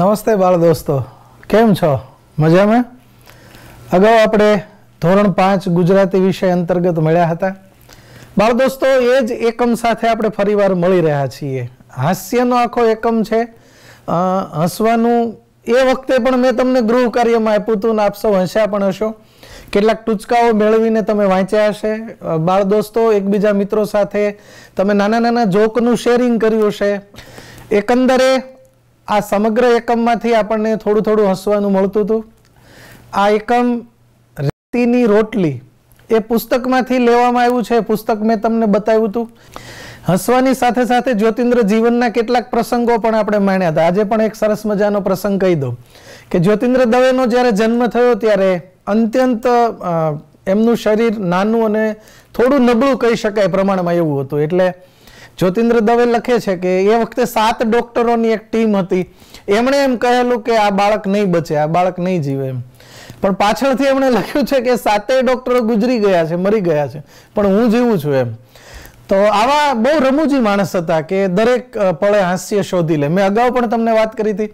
નમસ્તે બાળ દોસ્તો કેમ છો મજામાં અગાઉ આપણે ધોરણ પાંચ ગુજરાતી વિષય અંતર્ગત મળ્યા હતા બાળ દોસ્તો એ જ એકમ સાથે આપણે ફરીવાર મળી રહ્યા છીએ હાસ્યનો આખો એકમ છે હસવાનું એ વખતે પણ મેં તમને ગૃહ કાર્યમાં આપ્યું હતું ને આપ સૌ હસ્યા પણ હશો કેટલાક ટૂચકાઓ મેળવીને તમે વાંચ્યા હશે બાળ દોસ્તો એકબીજા મિત્રો સાથે તમે નાના નાના જોકનું શેરિંગ કર્યું હશે એકંદરે આ સમગ્ર એકમમાંથી આપણને થોડું થોડું હસવાનું મળતું હતું આ એકમ રેતીની રોટલી એ પુસ્તકમાંથી લેવામાં આવ્યું છે પુસ્તક મેં તમને બતાવ્યું હતું હસવાની સાથે સાથે જ્યોતિન્દ્ર જીવનના કેટલાક પ્રસંગો પણ આપણે માણ્યા હતા આજે પણ એક સરસ મજાનો પ્રસંગ કહી દઉં કે જ્યોતિન્દ્ર દવેનો જ્યારે જન્મ થયો ત્યારે અત્યંત એમનું શરીર નાનું અને થોડું નબળું કહી શકાય પ્રમાણમાં એવું હતું એટલે જ્યોતિન્દ્ર દવે લખે છે કે એ વખતે સાત ડોક્ટરોની એક ટીમ હતી એમણે એમ કહેલું કે આ બાળક નહીં બચે આ બાળક નહીં જીવે એમ પણ પાછળથી એમણે લખ્યું છે કે સાતેય ડોક્ટરો ગુજરી ગયા છે મરી ગયા છે પણ હું જીવું છું એમ તો આવા બહુ રમૂજી માણસ હતા કે દરેક પળે હાસ્ય શોધી લે મેં અગાઉ પણ તમને વાત કરી હતી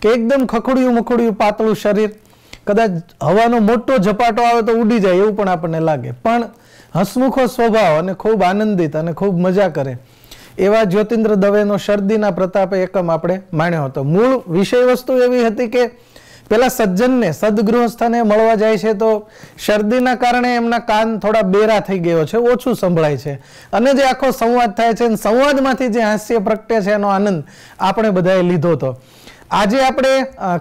કે એકદમ ખખડ્યું મખડ્યું પાતળું શરીર કદાચ હવાનો મોટો ઝપાટો આવે તો ઉડી જાય એવું પણ આપણને લાગે પણ હસમુખો સ્વભાવ અને ખૂબ આનંદિત અને ખૂબ મજા કરે એવા જ્યોતિન્દ્ર દવેનો શરદીના પ્રતાપે એકમ આપણે માણ્યો હતો મૂળ વિષય વસ્તુ એવી હતી કે પેલા સજ્જનને સદગૃહસ્થને મળવા જાય છે તો શરદીના કારણે એમના કાન થોડા બેરા થઈ ગયો છે ઓછું સંભળાય છે અને જે આખો સંવાદ થાય છે સંવાદમાંથી જે હાસ્ય પ્રગટે છે એનો આનંદ આપણે બધાએ લીધો હતો આજે આપણે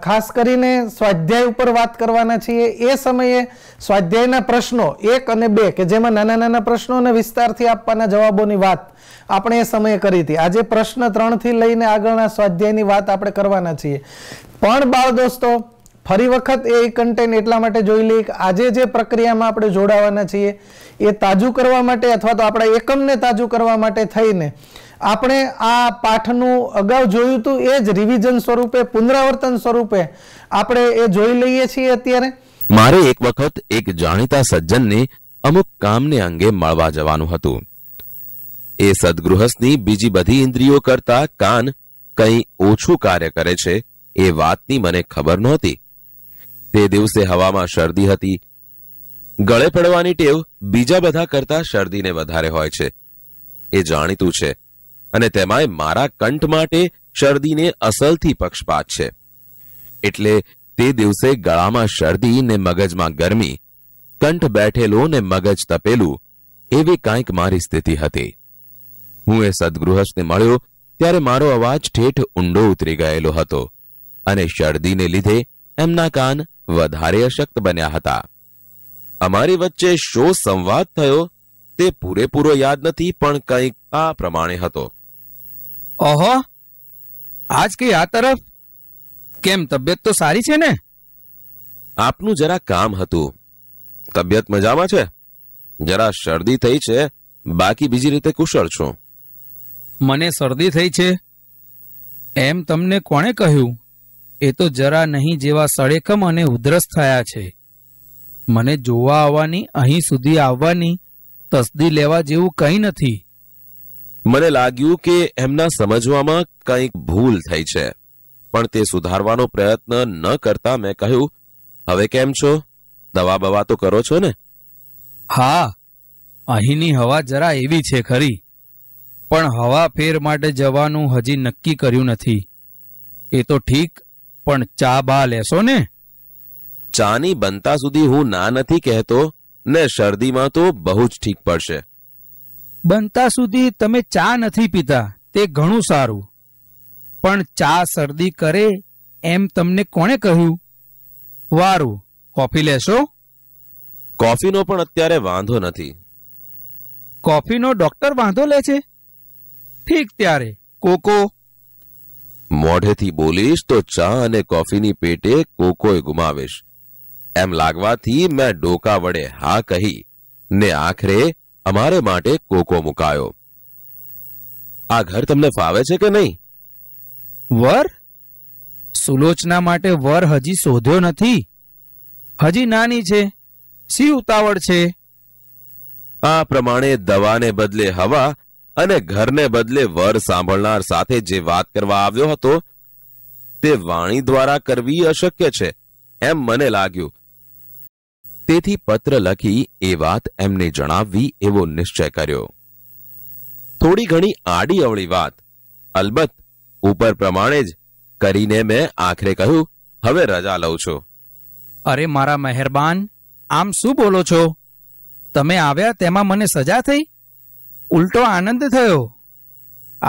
ખાસ કરીને સ્વાધ્યાય ઉપર વાત કરવાના છીએ એ સમયે સ્વાધ્યાયના પ્રશ્નો એક અને બે કે જેમાં નાના નાના પ્રશ્નો અને વિસ્તારથી આપવાના જવાબોની વાત આપણે એ સમયે કરી હતી આજે પ્રશ્ન ત્રણથી લઈને આગળના સ્વાધ્યાયની વાત આપણે કરવાના છીએ પણ બાળ દોસ્તો ફરી વખત એ કન્ટેન્ટ એટલા માટે જોઈ લઈએ કે આજે જે પ્રક્રિયામાં આપણે જોડાવાના છીએ એ તાજું કરવા માટે અથવા તો આપણા એકમને તાજું કરવા માટે થઈને આપણે આ પાઠનું અગાઉ જોયું હતું એ જ રિવિઝન સ્વરૂપે પુનરાવર્તન સ્વરૂપે આપણે એ જોઈ લઈએ છીએ અત્યારે મારે એક વખત એક જાણીતા સજ્જનને અમુક કામને અંગે મળવા જવાનું હતું એ સદગૃહસ્થની બીજી બધી ઇન્દ્રિયો કરતા કાન કંઈ ઓછું કાર્ય કરે છે એ વાતની મને ખબર નહોતી તે દિવસે હવામાં શરદી હતી ગળે પડવાની ટેવ બીજા બધા કરતા શરદીને વધારે હોય છે એ જાણીતું છે અને તેમાંય મારા કંઠ માટે શરદીને અસલથી પક્ષપાત છે એટલે તે દિવસે ગળામાં શરદી ને મગજમાં ગરમી કંઠ બેઠેલો ને મગજ તપેલું એવી કાંઈક મારી સ્થિતિ હતી હું એ સદગૃહસ્થને મળ્યો ત્યારે મારો અવાજ ઠેઠ ઊંડો ઉતરી ગયેલો હતો અને શરદીને લીધે એમના કાન વધારે અશક્ત બન્યા હતા અમારી વચ્ચે શો સંવાદ થયો તે પૂરેપૂરો યાદ નથી પણ કંઈક આ પ્રમાણે હતો ઓહો આજ કઈ આ તરફ કેમ તબિયત તો સારી છે ને આપનું જરા કામ હતું તબિયત મજામાં છે જરા શરદી થઈ છે બાકી બીજી રીતે કુશળ છું મને શરદી થઈ છે એમ તમને કોણે કહ્યું એ તો જરા નહીં જેવા સળેકમ અને ઉધરસ થયા છે મને જોવા આવવાની અહીં સુધી આવવાની તસદી લેવા જેવું કંઈ નથી મને લાગ્યું કે એમના સમજવામાં કંઈક ભૂલ થઈ છે પણ તે સુધારવાનો પ્રયત્ન ન કરતા મેં કહ્યું હવે કેમ છો દવા બવા તો કરો છો ને હા અહીંની હવા જરા એવી છે ખરી પણ હવા ફેર માટે જવાનું હજી નક્કી કર્યું નથી એ તો ઠીક પણ ચા બા લેશો ને ચાની બનતા સુધી હું ના નથી કહેતો ને શરદીમાં તો બહુ જ ઠીક પડશે બનતા સુધી તમે ચા નથી પીતા તે ઘણું સારું પણ ચા શરદી કરે એમ તમને કોણે કહ્યું વારું કોફી લેશો કોફીનો પણ અત્યારે વાંધો નથી કોફીનો ડોક્ટર વાંધો લે છે ઠીક ત્યારે કોકો મોઢેથી બોલીશ તો ચા અને કોફીની પેટે કોકોય ગુમાવીશ એમ લાગવાથી મેં ડોકા વડે હા કહી ને આખરે અમારે માટે કોકો મુકાયો આ ઘર તમને ફાવે છે કે નહીં વર સુલોચના માટે વર હજી શોધ્યો નથી હજી નાની છે સી ઉતાવળ છે આ પ્રમાણે દવાને બદલે હવા અને ઘરને બદલે વર સાંભળનાર સાથે જે વાત કરવા આવ્યો હતો તે વાણી દ્વારા કરવી અશક્ય છે એમ મને લાગ્યું તેથી પત્ર લખી એ વાત એમને જણાવવી એવો નિશ્ચય કર્યો થોડી ઘણી આડી અવળી વાત અલબત્ત ઉપર પ્રમાણે જ કરીને મેં આખરે કહ્યું હવે રજા લઉં છું અરે મારા મહેરબાન આમ શું બોલો છો તમે આવ્યા તેમાં મને સજા થઈ ઉલટો આનંદ થયો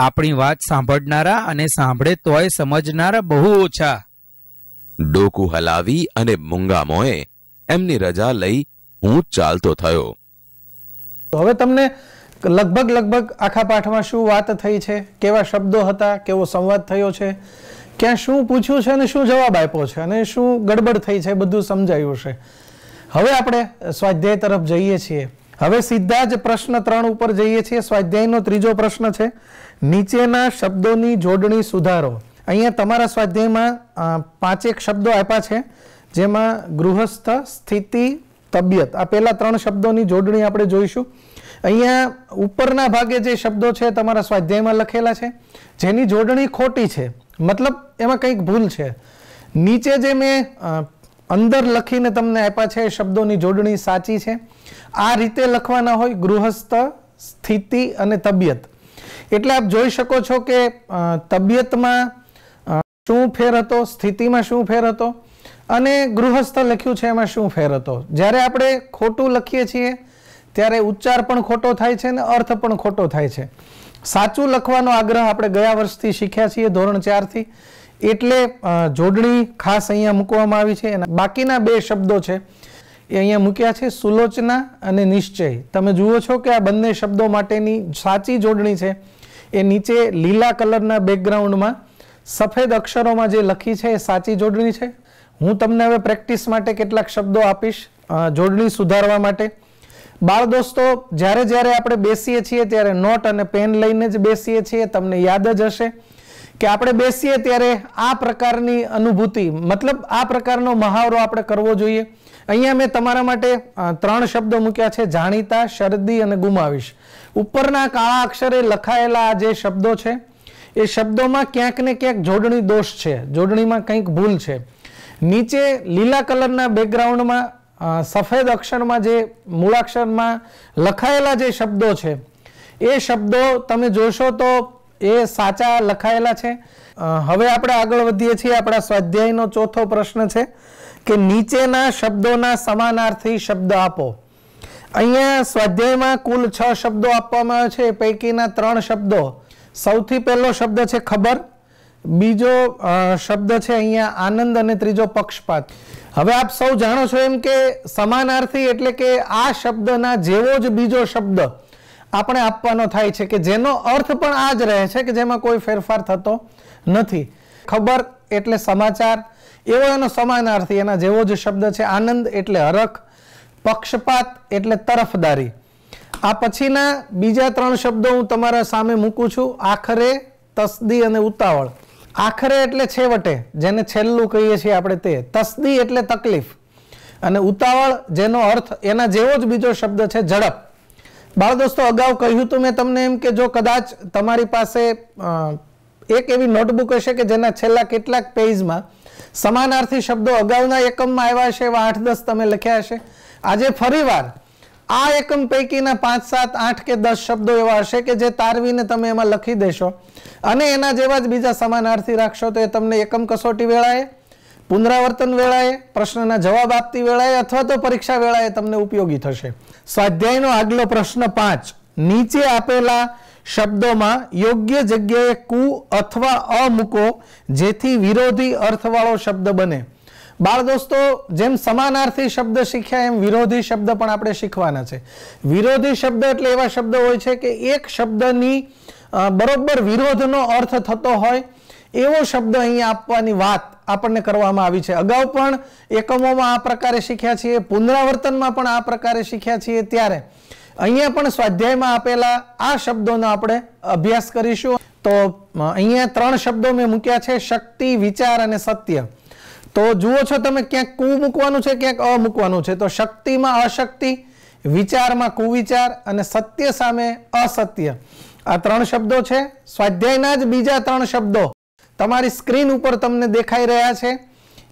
આપણી વાત સાંભળનારા અને સાંભળે તોય સમજનારા બહુ ઓછા ડોકું હલાવી અને મૂંગામોએ એમની રજા લઈ હું ચાલતો થયો હવે તમને લગભગ લગભગ આખા પાઠમાં શું વાત થઈ છે કેવા શબ્દો હતા કેવો સંવાદ થયો છે ક્યાં શું પૂછ્યું છે અને શું જવાબ આપ્યો છે અને શું ગડબડ થઈ છે બધું સમજાયું છે હવે આપણે સ્વાધ્યાય તરફ જઈએ છીએ હવે સીધા જ પ્રશ્ન ત્રણ ઉપર જઈએ છીએ સ્વાધ્યાયનો ત્રીજો પ્રશ્ન છે નીચેના શબ્દોની જોડણી સુધારો અહીંયા તમારા સ્વાધ્યાયમાં પાંચેક શબ્દો આપ્યા છે જેમાં ગૃહસ્થ સ્થિતિ તબિયત આ પહેલા ત્રણ શબ્દોની જોડણી આપણે જોઈશું અહીંયા ઉપરના ભાગે જે શબ્દો છે તમારા સ્વાધ્યાયમાં લખેલા છે જેની જોડણી ખોટી છે મતલબ એમાં કંઈક ભૂલ છે નીચે જે મેં અંદર લખીને તમને આપ્યા છે એ શબ્દોની જોડણી સાચી છે આ રીતે લખવાના હોય ગૃહસ્થ સ્થિતિ અને તબિયત એટલે આપ જોઈ શકો છો કે તબિયતમાં શું ફેર હતો સ્થિતિમાં શું ફેર હતો અને ગૃહસ્થ લખ્યું છે એમાં શું ફેર હતો જ્યારે આપણે ખોટું લખીએ છીએ ત્યારે ઉચ્ચાર પણ ખોટો થાય છે અને અર્થ પણ ખોટો થાય છે સાચું લખવાનો આગ્રહ આપણે ગયા વર્ષથી શીખ્યા છીએ ધોરણ ચારથી એટલે જોડણી ખાસ અહીંયા મૂકવામાં આવી છે એના બાકીના બે શબ્દો છે એ અહીંયા મૂક્યા છે સુલોચના અને નિશ્ચય તમે જુઓ છો કે આ બંને શબ્દો માટેની સાચી જોડણી છે એ નીચે લીલા કલરના બેકગ્રાઉન્ડમાં સફેદ અક્ષરોમાં જે લખી છે એ સાચી જોડણી છે હું તમને હવે પ્રેક્ટિસ માટે કેટલાક શબ્દો આપીશ જોડણી સુધારવા માટે બાળ દોસ્તો જ્યારે જ્યારે આપણે બેસીએ છીએ ત્યારે નોટ અને પેન લઈને જ બેસીએ છીએ તમને યાદ જ હશે કે આપણે બેસીએ ત્યારે આ પ્રકારની અનુભૂતિ મતલબ આ પ્રકારનો મહાવરો આપણે કરવો જોઈએ અહીંયા મેં તમારા માટે ત્રણ શબ્દો મૂક્યા છે જાણીતા શરદી અને ગુમાવીશ ઉપરના કાળા અક્ષરે લખાયેલા આ જે શબ્દો છે એ શબ્દોમાં ક્યાંક ને ક્યાંક જોડણી દોષ છે જોડણીમાં કંઈક ભૂલ છે નીચે લીલા કલરના બેકગ્રાઉન્ડમાં સફેદ અક્ષરમાં જે મૂળાક્ષરમાં લખાયેલા જે શબ્દો છે એ શબ્દો તમે જોશો તો એ સાચા લખાયેલા છે હવે આપણે આગળ વધીએ છીએ આપણા સ્વાધ્યાયનો ચોથો પ્રશ્ન છે કે નીચેના શબ્દોના સમાનાર્થી શબ્દ આપો અહીંયા સ્વાધ્યાયમાં કુલ છ શબ્દો આપવામાં આવે છે પૈકીના ત્રણ શબ્દો સૌથી પહેલો શબ્દ છે ખબર બીજો શબ્દ છે અહીંયા આનંદ અને ત્રીજો પક્ષપાત હવે આપ સૌ જાણો છો એમ કે સમાનાર્થી એટલે કે આ શબ્દના જેવો જ બીજો શબ્દ આપણે આપવાનો થાય છે કે જેનો અર્થ પણ આ જ રહે છે કે જેમાં કોઈ ફેરફાર થતો નથી ખબર એટલે સમાચાર એવો એનો સમાનાર્થી એના જેવો જ શબ્દ છે આનંદ એટલે હરખ પક્ષપાત એટલે તરફદારી આ પછીના બીજા ત્રણ શબ્દો હું તમારા સામે મૂકું છું આખરે તસદી અને ઉતાવળ આખરે એટલે છેવટે જેને છેલ્લું કહીએ છીએ આપણે તે તસદી એટલે તકલીફ અને ઉતાવળ જેનો અર્થ એના જેવો જ બીજો શબ્દ છે ઝડપ બાળ દોસ્તો અગાઉ કહ્યું તો મેં તમને એમ કે જો કદાચ તમારી પાસે એક એવી નોટબુક હશે કે જેના છેલ્લા કેટલાક પેજમાં સમાનાર્થી શબ્દો અગાઉના એકમમાં આવ્યા હશે એવા આઠ દસ તમે લખ્યા હશે આજે ફરીવાર આ એકમ પૈકીના પાંચ સાત આઠ કે દસ શબ્દો એવા હશે કે જે તારવીને તમે એમાં લખી દેશો અને એના જેવા જ બીજા સમાનાર્થી રાખશો તો એ તમને એકમ કસોટી વેળાએ પુનરાવર્તન વેળાએ પ્રશ્નના જવાબ આપતી વેળાએ અથવા તો પરીક્ષા વેળાએ તમને ઉપયોગી થશે સ્વાધ્યાયનો આગલો પ્રશ્ન પાંચ નીચે આપેલા શબ્દોમાં યોગ્ય જગ્યાએ કુ અથવા અ મૂકો જેથી વિરોધી અર્થવાળો શબ્દ બને બાળ દોસ્તો જેમ સમાનાર્થી શબ્દ શીખ્યા એમ વિરોધી શબ્દ પણ આપણે શીખવાના છે વિરોધી શબ્દ એટલે એવા શબ્દ હોય છે કે એક શબ્દની બરોબર વિરોધનો અર્થ થતો હોય એવો શબ્દ અહીંયા આપવાની વાત આપણને કરવામાં આવી છે અગાઉ પણ એકમોમાં આ પ્રકારે શીખ્યા છીએ પુનરાવર્તનમાં પણ આ પ્રકારે શીખ્યા છીએ ત્યારે અહીંયા પણ સ્વાધ્યાયમાં આપેલા આ શબ્દોનો આપણે અભ્યાસ કરીશું તો અહીંયા ત્રણ શબ્દો મેં મૂક્યા છે શક્તિ વિચાર અને સત્ય તો જુઓ છો તમે ક્યાંક કુ મૂકવાનું છે ક્યાંક અ મૂકવાનું છે તો શક્તિમાં અશક્તિ વિચારમાં કુવિચાર અને સત્ય સામે અસત્ય આ ત્રણ શબ્દો છે સ્વાધ્યાયના જ બીજા ત્રણ શબ્દો તમારી સ્ક્રીન ઉપર તમને દેખાઈ રહ્યા છે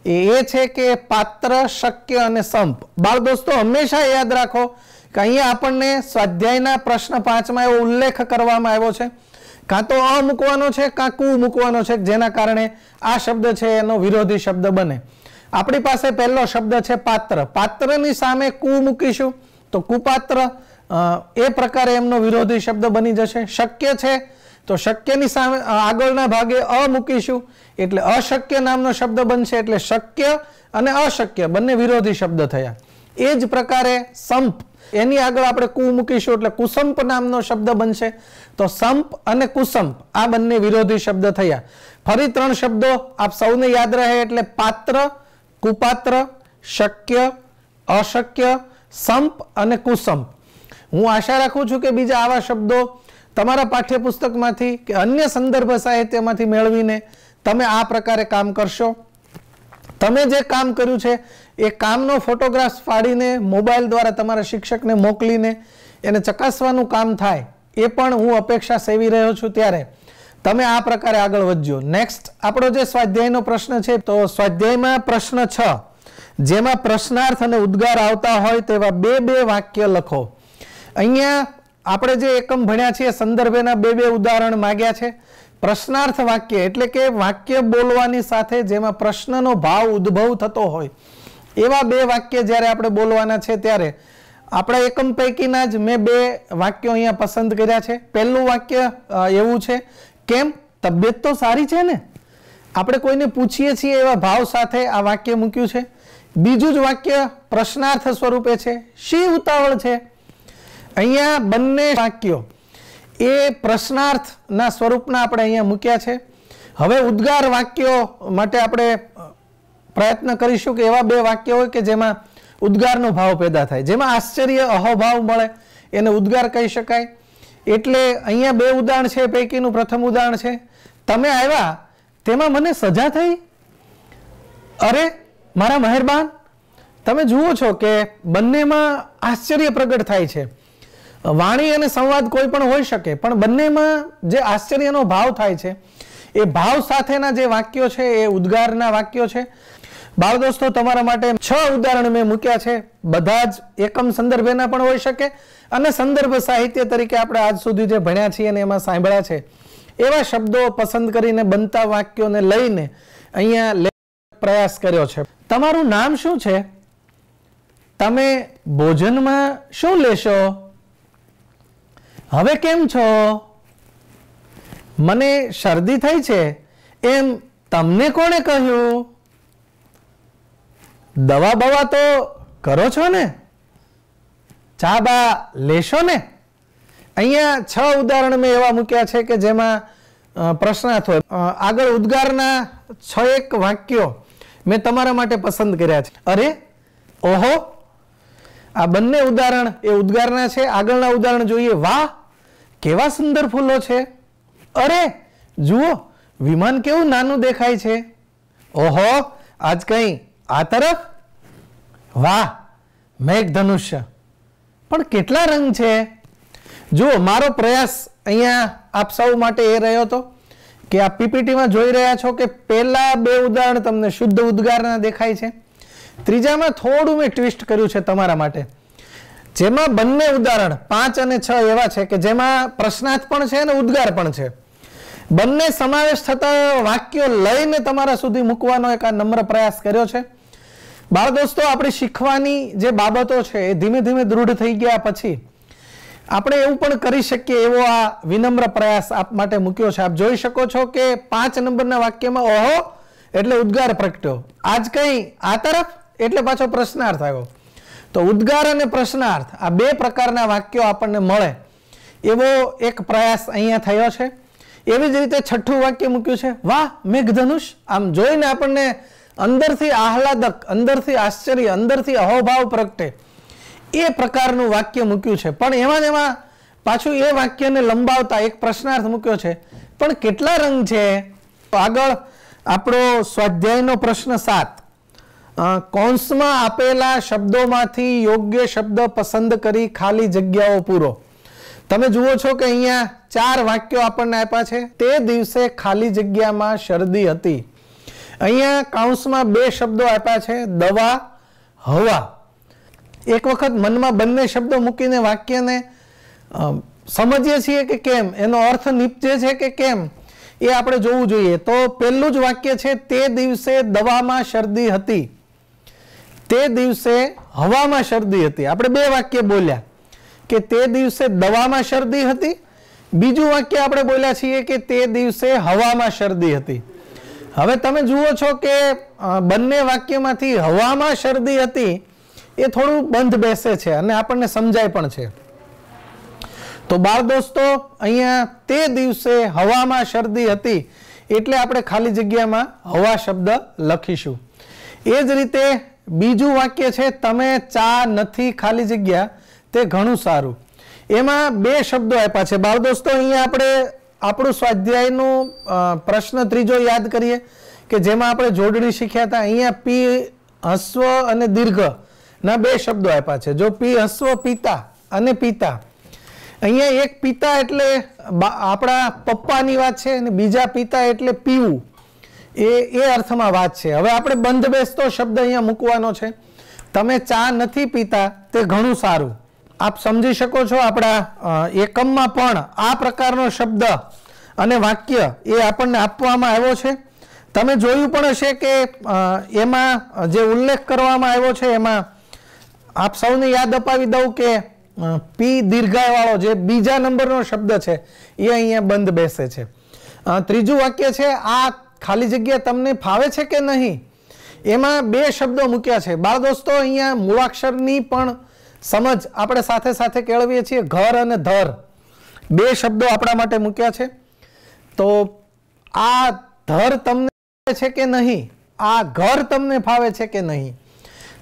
એ છે કે પાત્ર શક્ય અને સંપ બાળ દોસ્તો હંમેશા યાદ રાખો કે અહીંયા આપણને સ્વાધ્યાયના પ્રશ્ન પાંચમાં એવો ઉલ્લેખ કરવામાં આવ્યો છે કાં તો અ મૂકવાનો છે કાં કુ મૂકવાનો છે જેના કારણે આ શબ્દ છે એનો વિરોધી શબ્દ બને આપણી પાસે પહેલો શબ્દ છે પાત્ર પાત્રની સામે કુ મૂકીશું તો કુપાત્ર એ પ્રકારે એમનો વિરોધી શબ્દ બની જશે શક્ય છે તો શક્યની સામે આગળના ભાગે અ મૂકીશું એટલે અશક્ય નામનો શબ્દ બનશે એટલે શક્ય અને અશક્ય બંને વિરોધી શબ્દ થયા એ જ પ્રકારે સંપ એની આગળ આપણે કુ મૂકીશું એટલે કુસંપ નામનો શબ્દ બનશે તો સંપ અને કુસંપ આ બંને વિરોધી શબ્દ થયા ફરી ત્રણ શબ્દો આપ સૌને યાદ રહે એટલે પાત્ર કુપાત્ર શક્ય અશક્ય સંપ અને કુસંપ હું આશા રાખું છું કે બીજા આવા શબ્દો તમારા પાઠ્યપુસ્તકમાંથી કે અન્ય સંદર્ભ સાહિત્યમાંથી મેળવીને તમે આ પ્રકારે કામ કરશો તમે જે કામ કર્યું છે એ કામનો ફોટોગ્રાફ પાડીને મોબાઈલ દ્વારા તમારા શિક્ષકને મોકલીને એને ચકાસવાનું કામ થાય એ પણ હું અપેક્ષા સેવી રહ્યો છું ત્યારે તમે આ પ્રકારે આગળ વધજો નેક્સ્ટ આપણો જે સ્વાધ્યાયનો પ્રશ્ન છે તો સ્વાધ્યાયમાં પ્રશ્ન છ જેમાં પ્રશ્નાર્થ અને ઉદ્ગાર આવતા હોય તેવા બે બે વાક્ય લખો અહીંયા આપણે જે એકમ ભણ્યા છીએ સંદર્ભેના બે બે ઉદાહરણ માગ્યા છે પ્રશ્નાર્થ વાક્ય એટલે કે વાક્ય બોલવાની સાથે જેમાં પ્રશ્નનો ભાવ ઉદ્ભવ થતો હોય એવા બે વાક્ય જ્યારે આપણે બોલવાના છે ત્યારે આપણા એકમ પૈકીના જ મેં બે વાક્યો અહીંયા પસંદ કર્યા છે પહેલું વાક્ય એવું છે કેમ તબિયત તો સારી છે ને આપણે કોઈને પૂછીએ છીએ એવા ભાવ સાથે આ વાક્ય મૂક્યું છે બીજું જ વાક્ય પ્રશ્નાર્થ સ્વરૂપે છે શી ઉતાવળ છે અહીંયા બંને વાક્યો એ પ્રશ્નાર્થના સ્વરૂપના આપણે અહીંયા મૂક્યા છે હવે ઉદ્ગાર વાક્યો માટે આપણે પ્રયત્ન કરીશું કે એવા બે વાક્યો હોય કે જેમાં ઉદ્ગારનો ભાવ પેદા થાય જેમાં આશ્ચર્ય અહોભાવ મળે એને ઉદ્ગાર કહી શકાય એટલે અહીંયા બે ઉદાહરણ છે પૈકીનું પ્રથમ ઉદાહરણ છે તમે આવ્યા તેમાં મને સજા થઈ અરે મારા મહેરબાન તમે જુઓ છો કે બંનેમાં આશ્ચર્ય પ્રગટ થાય છે વાણી અને સંવાદ કોઈ પણ હોઈ શકે પણ બંનેમાં જે આશ્ચર્યનો ભાવ થાય છે એ ભાવ સાથેના જે વાક્યો છે એ ઉદ્ગારના વાક્યો છે બાળ દોસ્તો તમારા માટે છ ઉદાહરણ મેં મૂક્યા છે બધા જ એકમ સંદર્ભેના પણ હોઈ શકે અને સંદર્ભ સાહિત્ય તરીકે આપણે આજ સુધી જે ભણ્યા છીએ અને એમાં સાંભળ્યા છે એવા શબ્દો પસંદ કરીને બનતા વાક્યોને લઈને અહીંયા પ્રયાસ કર્યો છે તમારું નામ શું છે તમે ભોજનમાં શું લેશો હવે કેમ છો મને શરદી થઈ છે એમ તમને કોણે કહ્યું દવા બવા તો કરો છો ને ચા બા લેશો ને અહીંયા છ ઉદાહરણ મેં એવા મૂક્યા છે કે જેમાં પ્રશ્નાર્થ હોય આગળ ઉદ્ગારના છ એક વાક્યો મેં તમારા માટે પસંદ કર્યા છે અરે ઓહો આ બંને ઉદાહરણ એ ઉદ્ગારના છે આગળના ઉદાહરણ જોઈએ વાહ કેવા સુંદર ફૂલો છે અરે જુઓ વિમાન કેવું નાનું દેખાય છે ઓહો આજ કંઈ આ તરફ વાહ મેઘધનુષ્ય પણ કેટલા રંગ છે જુઓ મારો પ્રયાસ અહીંયા આપ સૌ માટે એ રહ્યો હતો કે આ પીપીટીમાં જોઈ રહ્યા છો કે પહેલા બે ઉદાહરણ તમને શુદ્ધ ઉદ્ગારના દેખાય છે ત્રીજામાં થોડું મેં ટ્વિસ્ટ કર્યું છે તમારા માટે જેમાં બંને ઉદાહરણ પાંચ અને છ એવા છે કે જેમાં પ્રશ્નાર્થ પણ છે અને ઉદ્ગાર પણ છે બંને સમાવેશ થતા વાક્યો લઈને તમારા સુધી મૂકવાનો એક આ નમ્ર પ્રયાસ કર્યો છે બાળ દોસ્તો આપણી શીખવાની જે બાબતો છે એ ધીમે ધીમે દૃઢ થઈ ગયા પછી આપણે એવું પણ કરી શકીએ એવો આ વિનમ્ર પ્રયાસ આપ માટે મૂક્યો છે આપ જોઈ શકો છો કે પાંચ નંબરના વાક્યમાં ઓહો એટલે ઉદ્ગાર પ્રગટ્યો આજ કંઈ આ તરફ એટલે પાછો પ્રશ્નાર્થ આવ્યો તો ઉદ્ગાર અને પ્રશ્નાર્થ આ બે પ્રકારના વાક્યો આપણને મળે એવો એક પ્રયાસ અહીંયા થયો છે એવી જ રીતે છઠ્ઠું વાક્ય મૂક્યું છે વાહ મેઘધનુષ આમ જોઈને આપણને અંદરથી આહલાદક અંદરથી આશ્ચર્ય અંદરથી અહોભાવ પ્રગટે એ પ્રકારનું વાક્ય મૂક્યું છે પણ એમાં એમાં પાછું એ વાક્યને લંબાવતા એક પ્રશ્નાર્થ મૂક્યો છે પણ કેટલા રંગ છે આગળ આપણો સ્વાધ્યાયનો પ્રશ્ન સાત કૌંસમાં આપેલા શબ્દોમાંથી યોગ્ય શબ્દ પસંદ કરી ખાલી જગ્યાઓ પૂરો તમે જુઓ છો કે અહીંયા ચાર વાક્યો આપણને આપ્યા છે તે દિવસે ખાલી જગ્યામાં શરદી હતી અહીંયા કાઉન્સમાં બે શબ્દો આપ્યા છે દવા હવા એક વખત મનમાં બંને શબ્દો મૂકીને વાક્યને સમજીએ છીએ કે કેમ એનો અર્થ નીપજે છે કે કેમ એ આપણે જોવું જોઈએ તો પહેલું જ વાક્ય છે તે દિવસે દવામાં શરદી હતી તે દિવસે હવામાં શરદી હતી આપણે બે વાક્ય બોલ્યા કે તે દિવસે દવામાં શરદી હતી બીજું વાક્ય આપણે બોલ્યા છીએ કે તે દિવસે હવામાં શરદી હતી હવે તમે જુઓ છો કે બંને વાક્યમાંથી હવામાં શરદી હતી એ થોડું બંધ બેસે છે અને આપણને સમજાય પણ છે તો બાળ દોસ્તો અહીંયા તે દિવસે હવામાં શરદી હતી એટલે આપણે ખાલી જગ્યામાં હવા શબ્દ લખીશું એ જ રીતે બીજું વાક્ય છે તમે ચા નથી ખાલી જગ્યા તે ઘણું સારું એમાં બે શબ્દો આપ્યા છે બાળ દોસ્તો અહીંયા આપણે આપણું સ્વાધ્યાયનું પ્રશ્ન ત્રીજો યાદ કરીએ કે જેમાં આપણે જોડણી શીખ્યા હતા અહીંયા પી હસ્વ અને દીર્ઘ ના બે શબ્દો આપ્યા છે જો પી હસ્વ પિતા અને પિતા અહીંયા એક પિતા એટલે આપણા પપ્પાની વાત છે અને બીજા પિતા એટલે પીવું એ એ અર્થમાં વાત છે હવે આપણે બંધ બેસતો શબ્દ અહીંયા મૂકવાનો છે તમે ચા નથી પીતા તે ઘણું સારું આપ સમજી શકો છો આપણા એકમમાં પણ આ પ્રકારનો શબ્દ અને વાક્ય એ આપણને આપવામાં આવ્યો છે તમે જોયું પણ હશે કે એમાં જે ઉલ્લેખ કરવામાં આવ્યો છે એમાં આપ સૌને યાદ અપાવી દઉં કે પી દીર્ઘાયવાળો જે બીજા નંબરનો શબ્દ છે એ અહીંયા બંધ બેસે છે ત્રીજું વાક્ય છે આ ખાલી જગ્યા તમને ફાવે છે કે નહીં એમાં બે શબ્દો મૂક્યા છે બાળ દોસ્તો અહીંયા મૂળાક્ષરની પણ સમજ આપણે સાથે સાથે કેળવીએ છીએ ઘર અને ધર બે શબ્દો આપણા માટે મૂક્યા છે તો આ ધર તમને છે કે નહીં આ ઘર તમને ફાવે છે કે નહીં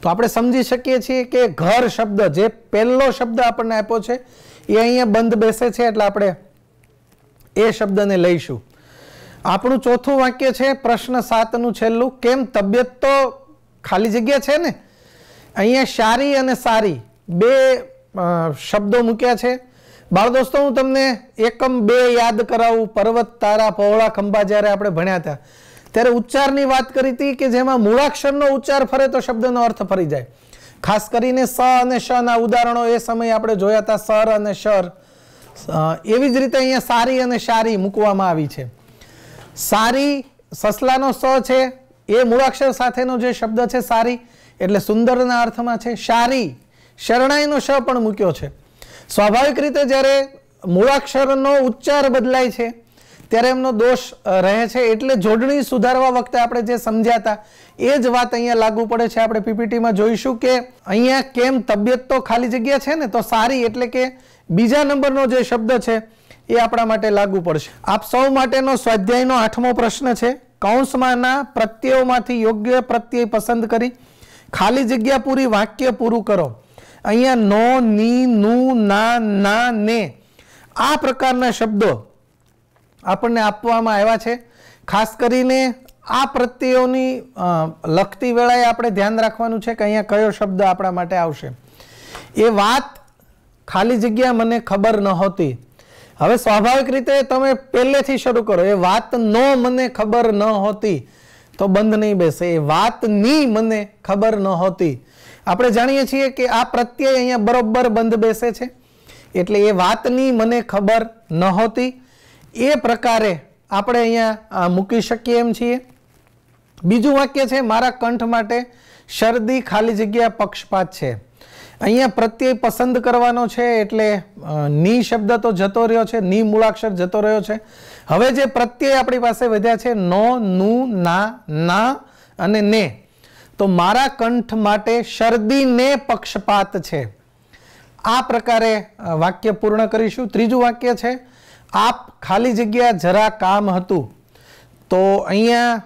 તો આપણે સમજી શકીએ છીએ કે ઘર શબ્દ જે પહેલો શબ્દ આપણને આપ્યો છે એ અહીંયા બંધ બેસે છે એટલે આપણે એ શબ્દને લઈશું આપણું ચોથું વાક્ય છે પ્રશ્ન સાતનું છેલ્લું કેમ તબિયત તો ખાલી જગ્યા છે ને અહીંયા સારી અને સારી બે શબ્દો મૂક્યા છે બાળ દોસ્તો હું તમને એકમ બે યાદ કરાવું પર્વત તારા પહોળા ખંભા જ્યારે આપણે ભણ્યા હતા ત્યારે ઉચ્ચારની વાત કરી હતી કે જેમાં મૂળાક્ષરનો ઉચ્ચાર ફરે તો શબ્દનો અર્થ ફરી જાય ખાસ કરીને સ અને શ ના ઉદાહરણો એ સમયે આપણે જોયા હતા સર અને શર એવી જ રીતે અહીંયા સારી અને સારી મૂકવામાં આવી છે સારી સસલાનો સ છે એ મૂળાક્ષર સાથેનો જે શબ્દ છે સારી એટલે સુંદરના અર્થમાં છે સારી શરણાઈનો શ પણ મૂક્યો છે સ્વાભાવિક રીતે જ્યારે મૂળાક્ષરનો ઉચ્ચાર બદલાય છે ત્યારે એમનો દોષ રહે છે એટલે જોડણી સુધારવા વખતે આપણે જે સમજ્યા હતા એ જ વાત અહીંયા લાગુ પડે છે આપણે પીપીટીમાં જોઈશું કે અહીંયા કેમ તબિયત તો ખાલી જગ્યા છે ને તો સારી એટલે કે બીજા નંબરનો જે શબ્દ છે એ આપણા માટે લાગુ પડશે આપ સૌ માટેનો સ્વાધ્યાયનો આઠમો પ્રશ્ન છે કૌંસમાંના પ્રત્યયોમાંથી યોગ્ય પ્રત્યય પસંદ કરી ખાલી જગ્યા પૂરી વાક્ય પૂરું કરો અહીંયા નો ની નું ના ના ને આ પ્રકારના શબ્દો આપણને આપવામાં આવ્યા છે ખાસ કરીને આ પ્રત્યયોની લખતી વેળાએ આપણે ધ્યાન રાખવાનું છે કે અહીંયા કયો શબ્દ આપણા માટે આવશે એ વાત ખાલી જગ્યા મને ખબર નહોતી હવે સ્વાભાવિક રીતે તમે પહેલેથી શરૂ કરો એ વાત નો મને ખબર ન હોતી તો બંધ નહીં બેસે એ વાતની મને ખબર ન હોતી આપણે જાણીએ છીએ કે આ પ્રત્યય અહીંયા બરોબર બંધ બેસે છે એટલે એ વાતની મને ખબર ન હોતી એ પ્રકારે આપણે અહીંયા મૂકી શકીએ એમ છીએ બીજું વાક્ય છે મારા કંઠ માટે શરદી ખાલી જગ્યા પક્ષપાત છે અહીંયા પ્રત્યય પસંદ કરવાનો છે એટલે ની શબ્દ તો જતો રહ્યો છે ની મૂળાક્ષર જતો રહ્યો છે હવે જે પ્રત્યય આપણી પાસે વધ્યા છે નો નું ના ના અને ને તો મારા કંઠ માટે શરદીને પક્ષપાત છે આ પ્રકારે વાક્ય પૂર્ણ કરીશું ત્રીજું વાક્ય છે આપ ખાલી જગ્યા જરા કામ હતું તો અહીંયા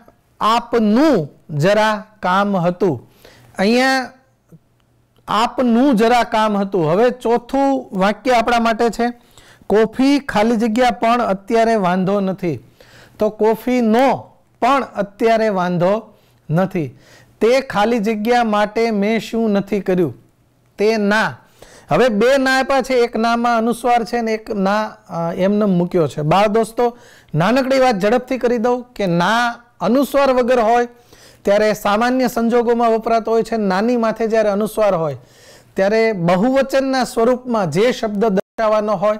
આપનું જરા કામ હતું અહીંયા આપનું જરા કામ હતું હવે ચોથું વાક્ય આપણા માટે છે કોફી ખાલી જગ્યા પણ અત્યારે વાંધો નથી તો કોફીનો પણ અત્યારે વાંધો નથી તે ખાલી જગ્યા માટે મેં શું નથી કર્યું તે ના હવે બે ના આપ્યા છે એક નામાં અનુસ્વાર છે ને એક ના એમને મૂક્યો છે બાળ દોસ્તો નાનકડી વાત ઝડપથી કરી દઉં કે ના અનુસ્વાર વગર હોય ત્યારે સામાન્ય સંજોગોમાં વપરાતો હોય છે નાની માથે જ્યારે અનુસ્વાર હોય ત્યારે બહુવચનના સ્વરૂપમાં જે શબ્દ દર્શાવવાનો હોય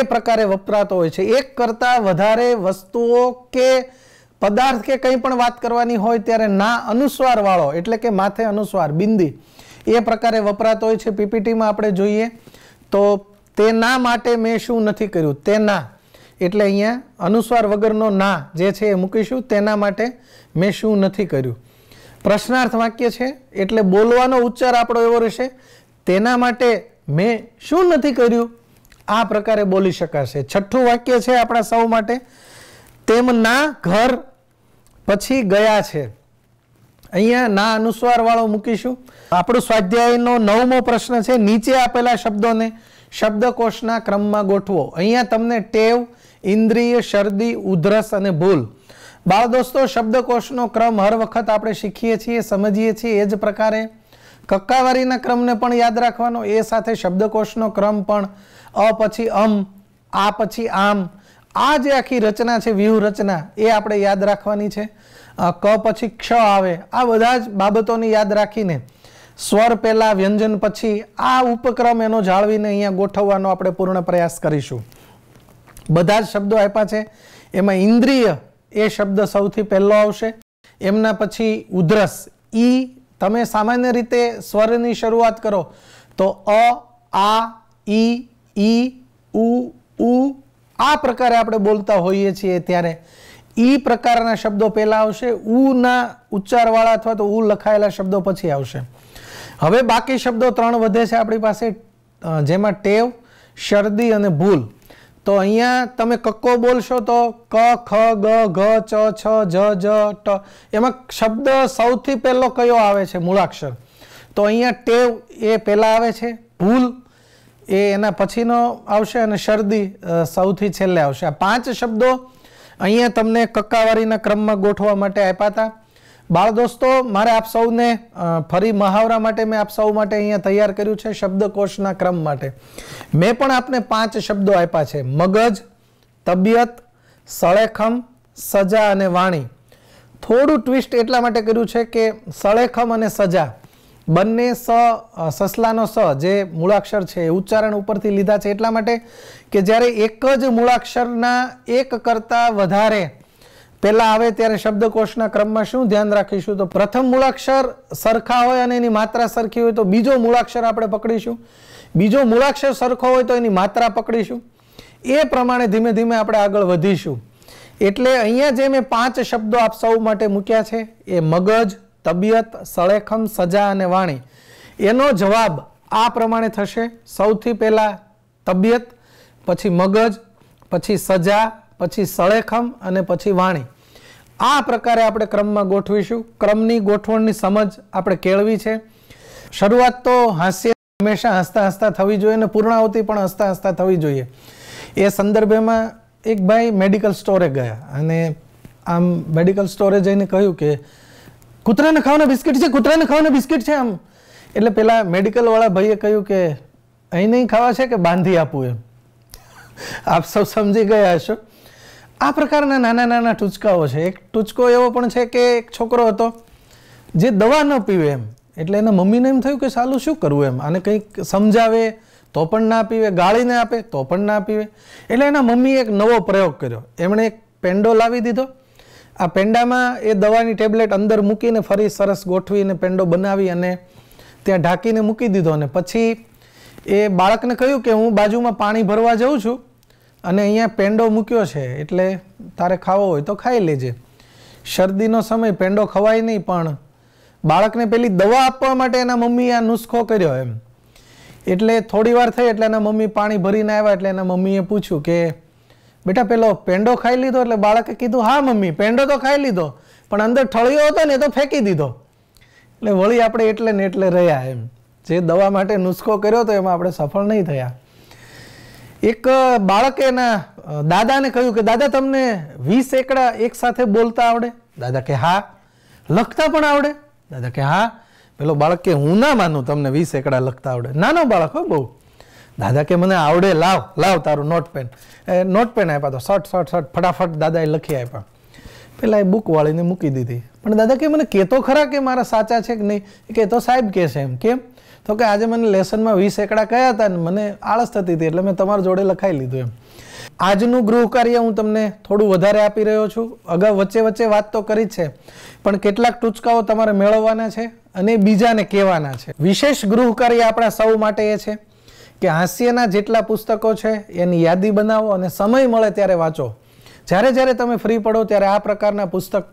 એ પ્રકારે વપરાતો હોય છે એક કરતાં વધારે વસ્તુઓ કે પદાર્થ કે કંઈ પણ વાત કરવાની હોય ત્યારે ના અનુસ્વારવાળો એટલે કે માથે અનુસ્વાર બિંદી એ પ્રકારે વપરાતો હોય છે પીપીટીમાં આપણે જોઈએ તો તેના માટે મેં શું નથી કર્યું તેના એટલે અહીંયા અનુસ્વાર વગરનો ના જે છે એ મૂકીશું તેના માટે મેં શું નથી કર્યું પ્રશ્નાર્થ વાક્ય છે એટલે બોલવાનો ઉચ્ચાર આપણો એવો રહેશે તેના માટે મેં શું નથી કર્યું આ પ્રકારે બોલી શકાશે છઠ્ઠું વાક્ય છે આપણા સૌ માટે તેમના ઘર પછી ગયા છે અહીંયા ના અનુસ્વારવાળો મૂકીશું આપણો સ્વાધ્યાયનો નવમો પ્રશ્ન છે નીચે આપેલા શબ્દોને શબ્દકોશના ક્રમમાં ગોઠવો અહીંયા તમને ટેવ ઇન્દ્રિય શરદી ઉધરસ અને ભૂલ બાળ દોસ્તો શબ્દકોશનો ક્રમ હર વખત આપણે શીખીએ છીએ સમજીએ છીએ એ જ પ્રકારે કક્કાવારીના ક્રમને પણ યાદ રાખવાનો એ સાથે શબ્દકોશનો ક્રમ પણ અ પછી અમ આ પછી આમ આ જે આખી રચના છે વ્યૂહ રચના એ આપણે યાદ રાખવાની છે ક પછી ક્ષ આવે આ બધા જ બાબતોની યાદ રાખીને સ્વર પહેલાં વ્યંજન પછી આ ઉપક્રમ એનો જાળવીને અહીંયા ગોઠવવાનો આપણે પૂર્ણ પ્રયાસ કરીશું બધા જ શબ્દો આપ્યા છે એમાં ઇન્દ્રિય એ શબ્દ સૌથી પહેલો આવશે એમના પછી ઉધરસ ઈ તમે સામાન્ય રીતે સ્વરની શરૂઆત કરો તો અ આ ઈ ઈ ઉ ઉ આ પ્રકારે આપણે બોલતા હોઈએ છીએ ત્યારે ઈ પ્રકારના શબ્દો પહેલાં આવશે ઉના ઉચ્ચારવાળા અથવા તો ઉ લખાયેલા શબ્દો પછી આવશે હવે બાકી શબ્દો ત્રણ વધે છે આપણી પાસે જેમાં ટેવ શરદી અને ભૂલ તો અહીંયા તમે કક્કો બોલશો તો ક ખ ગ ઘ ચ છ જ જ ટ એમાં શબ્દ સૌથી પહેલો કયો આવે છે મૂળાક્ષર તો અહીંયા ટેવ એ પહેલાં આવે છે ભૂલ એ એના પછીનો આવશે અને શરદી સૌથી છેલ્લે આવશે આ પાંચ શબ્દો અહીંયા તમને કક્કાવારીના ક્રમમાં ગોઠવા માટે આપ્યા હતા બાળ દોસ્તો મારે આપ સૌને ફરી મહાવરા માટે મેં આપ સૌ માટે અહીંયા તૈયાર કર્યું છે શબ્દકોશના ક્રમ માટે મેં પણ આપને પાંચ શબ્દો આપ્યા છે મગજ તબિયત સળેખમ સજા અને વાણી થોડું ટ્વિસ્ટ એટલા માટે કર્યું છે કે સળેખમ અને સજા બંને સ સસલાનો સ જે મૂળાક્ષર છે ઉચ્ચારણ ઉપરથી લીધા છે એટલા માટે કે જ્યારે એક જ મૂળાક્ષરના એક કરતાં વધારે પહેલા આવે ત્યારે શબ્દકોશના ક્રમમાં શું ધ્યાન રાખીશું તો પ્રથમ મૂળાક્ષર સરખા હોય અને એની માત્રા સરખી હોય તો બીજો મૂળાક્ષર આપણે પકડીશું બીજો મૂળાક્ષર સરખો હોય તો એની માત્રા પકડીશું એ પ્રમાણે ધીમે ધીમે આપણે આગળ વધીશું એટલે અહીંયા જે મેં પાંચ શબ્દો આપ સૌ માટે મૂક્યા છે એ મગજ તબિયત સળેખમ સજા અને વાણી એનો જવાબ આ પ્રમાણે થશે સૌથી પહેલાં તબિયત પછી મગજ પછી સજા પછી સળેખમ અને પછી વાણી આ પ્રકારે આપણે ક્રમમાં ગોઠવીશું ક્રમની ગોઠવણની સમજ આપણે કેળવી છે શરૂઆત તો હાસ્ય હંમેશા હસતા હસતા થવી જોઈએ અને પૂર્ણાવતી પણ હસતા હસતા થવી જોઈએ એ સંદર્ભેમાં એક ભાઈ મેડિકલ સ્ટોરે ગયા અને આમ મેડિકલ સ્ટોરે જઈને કહ્યું કે કૂતરાને ખાવાના બિસ્કિટ છે કૂતરાને ખાવાના બિસ્કિટ છે આમ એટલે પેલા મેડિકલવાળા ભાઈએ કહ્યું કે અહીં નહીં ખાવા છે કે બાંધી આપવું એમ આપ સૌ સમજી ગયા હશો આ પ્રકારના નાના નાના ટૂચકાઓ છે એક ટૂચકો એવો પણ છે કે એક છોકરો હતો જે દવા ન પીવે એમ એટલે એના મમ્મીને એમ થયું કે સાલું શું કરવું એમ આને કંઈક સમજાવે તો પણ ના પીવે ગાળીને આપે તો પણ ના પીવે એટલે એના મમ્મીએ એક નવો પ્રયોગ કર્યો એમણે એક પેંડો લાવી દીધો આ પેંડામાં એ દવાની ટેબ્લેટ અંદર મૂકીને ફરી સરસ ગોઠવીને પેંડો બનાવી અને ત્યાં ઢાંકીને મૂકી દીધો અને પછી એ બાળકને કહ્યું કે હું બાજુમાં પાણી ભરવા જઉં છું અને અહીંયા પેંડો મૂક્યો છે એટલે તારે ખાવો હોય તો ખાઈ લેજે શરદીનો સમય પેંડો ખવાય નહીં પણ બાળકને પેલી દવા આપવા માટે એના મમ્મીએ આ નુસ્ખો કર્યો એમ એટલે થોડી વાર થઈ એટલે એના મમ્મી પાણી ભરીને આવ્યા એટલે એના મમ્મીએ પૂછ્યું કે બેટા પેલો પેંડો ખાઈ લીધો એટલે બાળકે કીધું હા મમ્મી પેંડો તો ખાઈ લીધો પણ અંદર ઠળિયો હતો ને એ તો ફેંકી દીધો એટલે વળી આપણે એટલે ને એટલે રહ્યા એમ જે દવા માટે નુસખો કર્યો હતો એમાં આપણે સફળ નહીં થયા એક બાળકે એના દાદાને કહ્યું કે દાદા તમને વીસ એકડા એક સાથે બોલતા આવડે દાદા કે હા લખતા પણ આવડે દાદા કે હા પેલો બાળક કે હું ના માનું તમને વીસ એકડા લખતા આવડે નાનો બાળક હો બહુ દાદા કે મને આવડે લાવ લાવ તારું નોટ પેન એ નોટ પેન આપ્યા તો શર્ટ શર્ટ શર્ટ ફટાફટ દાદાએ લખી આપ્યા પેલા એ બુક વાળીને મૂકી દીધી પણ દાદા કે મને કહેતો ખરા કે મારા સાચા છે કે નહીં કે તો સાહેબ કહેશે એમ કેમ તો કે આજે મને લેસનમાં વીસ એકડા કયા હતા ને મને આળસ થતી હતી એટલે મેં તમારા જોડે લખાઈ લીધું એમ આજનું ગૃહ કાર્ય હું તમને થોડું વધારે આપી રહ્યો છું અગાઉ વચ્ચે વચ્ચે વાત તો કરી જ છે પણ કેટલાક ટૂચકાઓ તમારે મેળવવાના છે અને બીજાને કહેવાના છે વિશેષ ગૃહ કાર્ય આપણા સૌ માટે એ છે કે હાસ્યના જેટલા પુસ્તકો છે એની યાદી બનાવો અને સમય મળે ત્યારે વાંચો જ્યારે જ્યારે તમે ફ્રી પડો ત્યારે આ પ્રકારના પુસ્તક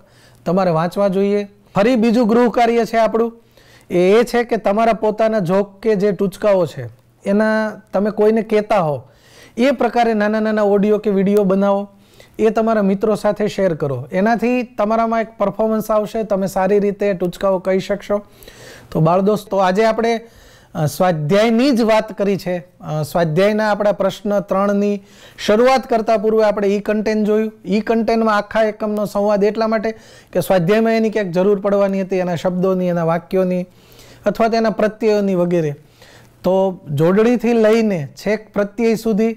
તમારે વાંચવા જોઈએ ફરી બીજું ગૃહ કાર્ય છે આપણું એ એ છે કે તમારા પોતાના જોક કે જે ટૂચકાઓ છે એના તમે કોઈને કહેતા હો એ પ્રકારે નાના નાના ઓડિયો કે વિડીયો બનાવો એ તમારા મિત્રો સાથે શેર કરો એનાથી તમારામાં એક પરફોર્મન્સ આવશે તમે સારી રીતે ટૂચકાઓ કહી શકશો તો બાળ દોસ્તો આજે આપણે સ્વાધ્યાયની જ વાત કરી છે સ્વાધ્યાયના આપણા પ્રશ્ન ત્રણની શરૂઆત કરતા પૂર્વે આપણે ઈ કન્ટેન જોયું ઈ કન્ટેનમાં આખા એકમનો સંવાદ એટલા માટે કે સ્વાધ્યાયમાં એની ક્યાંક જરૂર પડવાની હતી એના શબ્દોની એના વાક્યોની અથવા તેના પ્રત્યયોની વગેરે તો જોડણીથી લઈને છેક પ્રત્યય સુધી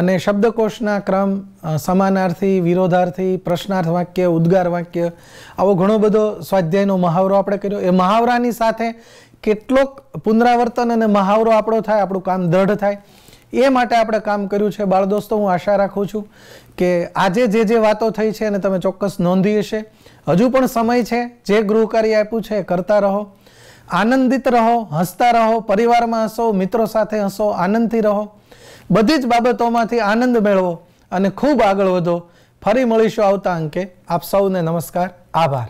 અને શબ્દકોશના ક્રમ સમાનાર્થી વિરોધાર્થી પ્રશ્નાર્થ વાક્ય ઉદ્ગાર વાક્ય આવો ઘણો બધો સ્વાધ્યાયનો મહાવરો આપણે કર્યો એ મહાવરાની સાથે કેટલોક પુનરાવર્તન અને મહાવરો આપણો થાય આપણું કામ દ્રઢ થાય એ માટે આપણે કામ કર્યું છે બાળ દોસ્તો હું આશા રાખું છું કે આજે જે જે વાતો થઈ છે એને તમે ચોક્કસ નોંધી હશે હજુ પણ સમય છે જે ગૃહ કાર્ય આપ્યું છે એ કરતા રહો આનંદિત રહો હસતા રહો પરિવારમાં હસો મિત્રો સાથે હસો આનંદથી રહો બધી જ બાબતોમાંથી આનંદ મેળવો અને ખૂબ આગળ વધો ફરી મળીશું આવતા અંકે આપ સૌને નમસ્કાર આભાર